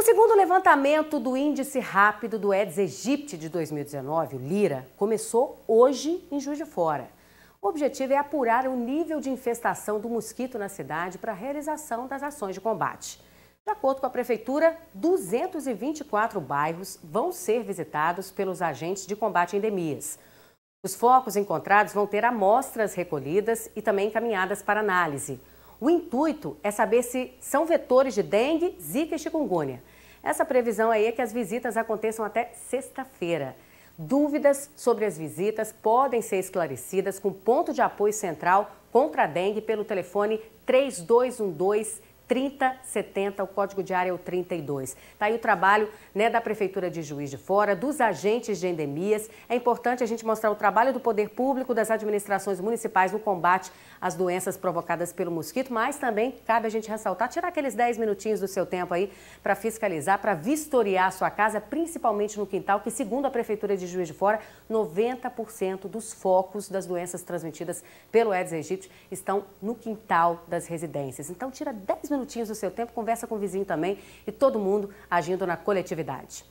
O segundo levantamento do índice rápido do Aedes aegypti de 2019, o Lira, começou hoje em Juiz de Fora. O objetivo é apurar o nível de infestação do mosquito na cidade para a realização das ações de combate. De acordo com a prefeitura, 224 bairros vão ser visitados pelos agentes de combate a endemias. Os focos encontrados vão ter amostras recolhidas e também encaminhadas para análise. O intuito é saber se são vetores de dengue, zika e chikungunya. Essa previsão aí é que as visitas aconteçam até sexta-feira. Dúvidas sobre as visitas podem ser esclarecidas com ponto de apoio central contra a dengue pelo telefone 3212 3070, o código de área é o 32. Está aí o trabalho né, da Prefeitura de Juiz de Fora, dos agentes de endemias. É importante a gente mostrar o trabalho do poder público, das administrações municipais no combate às doenças provocadas pelo mosquito, mas também cabe a gente ressaltar, tirar aqueles 10 minutinhos do seu tempo aí para fiscalizar, para vistoriar a sua casa, principalmente no quintal, que segundo a Prefeitura de Juiz de Fora, 90% dos focos das doenças transmitidas pelo Aedes aegypti estão no quintal das residências. Então tira 10 minutos minutinhos do seu tempo, conversa com o vizinho também e todo mundo agindo na coletividade.